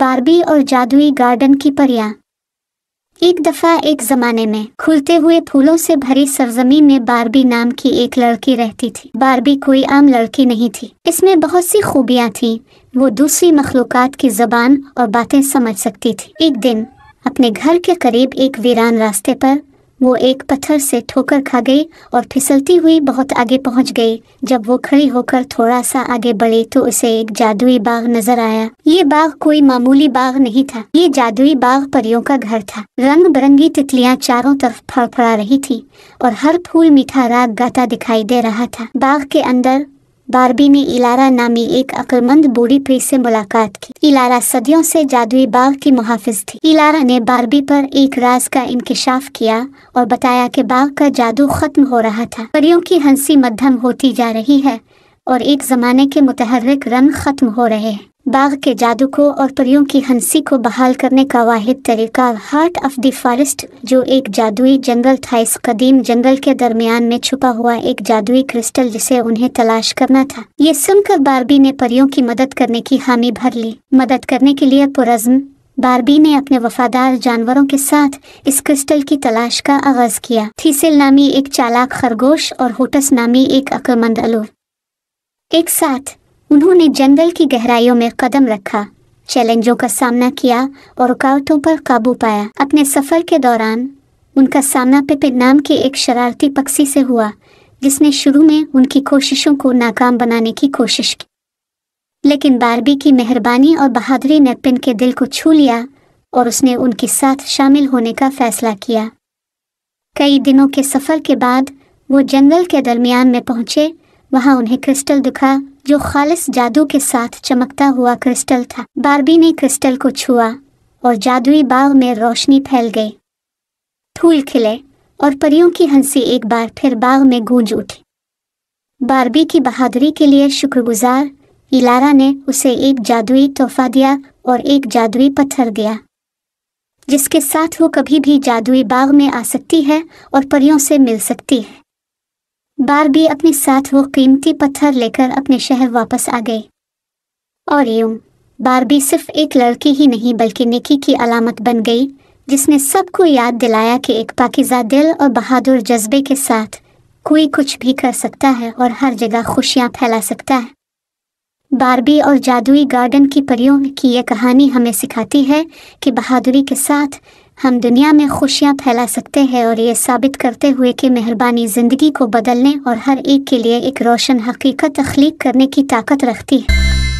Barbie और जादुई garden की परियां एक दफा एक जमाने में खुलते हुए फूलों से भरी सरजमीन में बारबी नाम की एक लड़की रहती थी बारबी कोई आम लड़की नहीं थी इसमें बहुत सी खूबियां थी वो दूसरी मखलूक की जबान और बातें समझ सकती थी एक दिन अपने घर के करीब एक वीरान रास्ते पर वो एक पत्थर से ठोकर खा गई और फिसलती हुई बहुत आगे पहुंच गई जब वो खड़ी होकर थोड़ा सा आगे बढ़ी तो उसे एक जादुई बाग नजर आया ये बाग कोई मामूली बाग नहीं था ये जादुई बाग परियों का घर था रंग बिरंगी तितलियां चारों तरफ फड़फड़ा रही थी और हर फूल मीठा राग गाता दिखाई दे रहा था बाग के अंदर बारबी ने इलारा नामी एक अक्लमंद बूढ़ी प्री से मुलाकात की इलारा सदियों से जादुई बाग की मुहाफिज थी इलारा ने बारबी पर एक राज का इंकशाफ किया और बताया कि बाग का जादू खत्म हो रहा था परियों की हंसी मध्यम होती जा रही है और एक जमाने के मुतहरक रंग खत्म हो रहे हैं बाग के जादू को और परियों की हंसी को बहाल करने का वाहिद तरीका हार्ट ऑफ द फॉरेस्ट जो एक जादुई जंगल था इस कदीम जंगल के दरमियान में छुपा हुआ एक जादुई क्रिस्टल जिसे उन्हें तलाश करना था ये सुनकर बारबी ने परियों की मदद करने की हामी भर ली मदद करने के लिए पुरज्म बारबी ने अपने वफादार जानवरों के साथ इस क्रिस्टल की तलाश का आगाज किया थीसिल नामी एक चालाक खरगोश और होटस नामी एक अकलमंद अलूर एक साथ उन्होंने जंगल की गहराइयों में कदम रखा चैलेंजों का सामना किया और रुकावटों पर काबू पाया अपने सफर के दौरान उनका सामना पिपिन नाम के एक शरारती पक्षी से हुआ जिसने शुरू में उनकी कोशिशों को नाकाम बनाने की कोशिश की लेकिन बारबी की मेहरबानी और बहादुरी ने पिन के दिल को छू लिया और उसने उनके साथ शामिल होने का फैसला किया कई दिनों के सफर के बाद वो जंगल के दरमियान में पहुंचे वहां उन्हें क्रिस्टल दिखा जो खालिस जादू के साथ चमकता हुआ क्रिस्टल था बारबी ने क्रिस्टल को छुआ और जादुई बाग में रोशनी फैल गई फूल खिले और परियों की हंसी एक बार फिर बाग में गूंज उठी बारबी की बहादुरी के लिए शुक्रगुजार इलारा ने उसे एक जादुई तोहफा दिया और एक जादुई पत्थर दिया जिसके साथ वो कभी भी जादुई बाग में आ सकती है और परियों से मिल सकती है बारबी अपने साथ वो कीमती पत्थर लेकर अपने शहर वापस आ गए और यूं बारबी सिर्फ एक लड़की ही नहीं बल्कि निकी की अलामत बन गई जिसने सबको याद दिलाया कि एक पाकिजा दिल और बहादुर जज्बे के साथ कोई कुछ भी कर सकता है और हर जगह खुशियाँ फैला सकता है बारबी और जादुई गार्डन की परियों की यह कहानी हमें सिखाती है कि बहादुरी के साथ हम दुनिया में खुशियाँ फैला सकते हैं और ये साबित करते हुए कि मेहरबानी ज़िंदगी को बदलने और हर एक के लिए एक रोशन हकीकत तख्लीक करने की ताकत रखती है